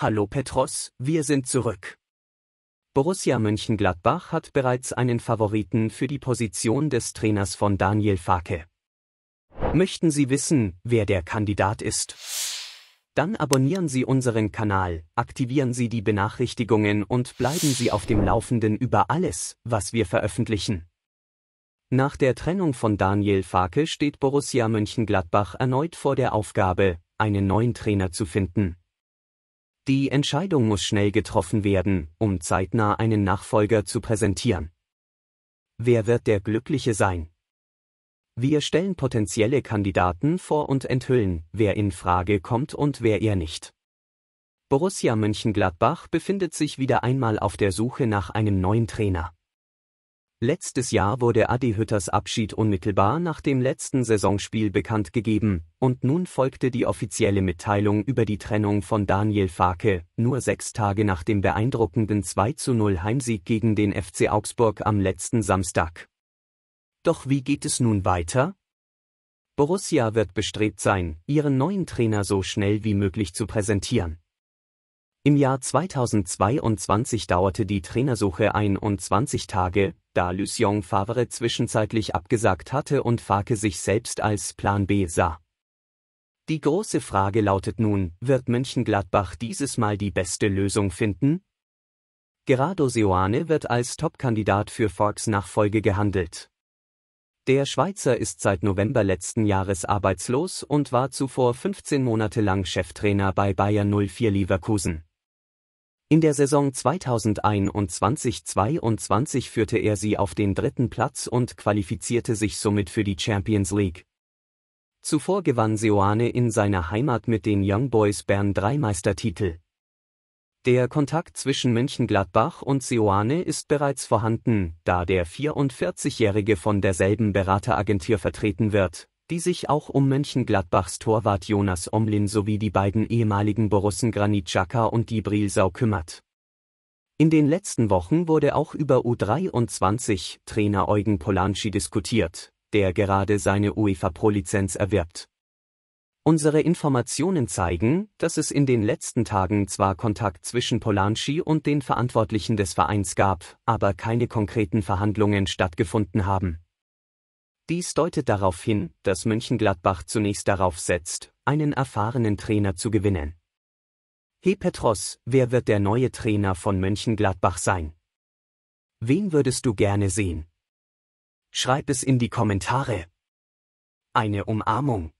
Hallo Petros, wir sind zurück. Borussia Mönchengladbach hat bereits einen Favoriten für die Position des Trainers von Daniel Farke. Möchten Sie wissen, wer der Kandidat ist? Dann abonnieren Sie unseren Kanal, aktivieren Sie die Benachrichtigungen und bleiben Sie auf dem Laufenden über alles, was wir veröffentlichen. Nach der Trennung von Daniel Farke steht Borussia Mönchengladbach erneut vor der Aufgabe, einen neuen Trainer zu finden. Die Entscheidung muss schnell getroffen werden, um zeitnah einen Nachfolger zu präsentieren. Wer wird der Glückliche sein? Wir stellen potenzielle Kandidaten vor und enthüllen, wer in Frage kommt und wer eher nicht. Borussia Mönchengladbach befindet sich wieder einmal auf der Suche nach einem neuen Trainer. Letztes Jahr wurde Adi Hütters Abschied unmittelbar nach dem letzten Saisonspiel bekannt gegeben, und nun folgte die offizielle Mitteilung über die Trennung von Daniel Farke, nur sechs Tage nach dem beeindruckenden 2-0 Heimsieg gegen den FC Augsburg am letzten Samstag. Doch wie geht es nun weiter? Borussia wird bestrebt sein, ihren neuen Trainer so schnell wie möglich zu präsentieren. Im Jahr 2022 dauerte die Trainersuche 21 Tage, da Lucien Favre zwischenzeitlich abgesagt hatte und Fake sich selbst als Plan B sah. Die große Frage lautet nun, wird Mönchengladbach dieses Mal die beste Lösung finden? Gerardo Seoane wird als Topkandidat für Forks Nachfolge gehandelt. Der Schweizer ist seit November letzten Jahres arbeitslos und war zuvor 15 Monate lang Cheftrainer bei Bayern 04 Leverkusen. In der Saison 2021-22 führte er sie auf den dritten Platz und qualifizierte sich somit für die Champions League. Zuvor gewann Seoane in seiner Heimat mit den Young Boys Bern drei Meistertitel. Der Kontakt zwischen Mönchengladbach und Seoane ist bereits vorhanden, da der 44-Jährige von derselben Berateragentur vertreten wird die sich auch um Mönchengladbachs Torwart Jonas Omlin sowie die beiden ehemaligen Borussen Granit Xhaka und Gibril Sau kümmert. In den letzten Wochen wurde auch über U23 Trainer Eugen Polanski diskutiert, der gerade seine UEFA Pro-Lizenz erwirbt. Unsere Informationen zeigen, dass es in den letzten Tagen zwar Kontakt zwischen Polanski und den Verantwortlichen des Vereins gab, aber keine konkreten Verhandlungen stattgefunden haben. Dies deutet darauf hin, dass Mönchengladbach zunächst darauf setzt, einen erfahrenen Trainer zu gewinnen. He Petros, wer wird der neue Trainer von Mönchengladbach sein? Wen würdest du gerne sehen? Schreib es in die Kommentare. Eine Umarmung.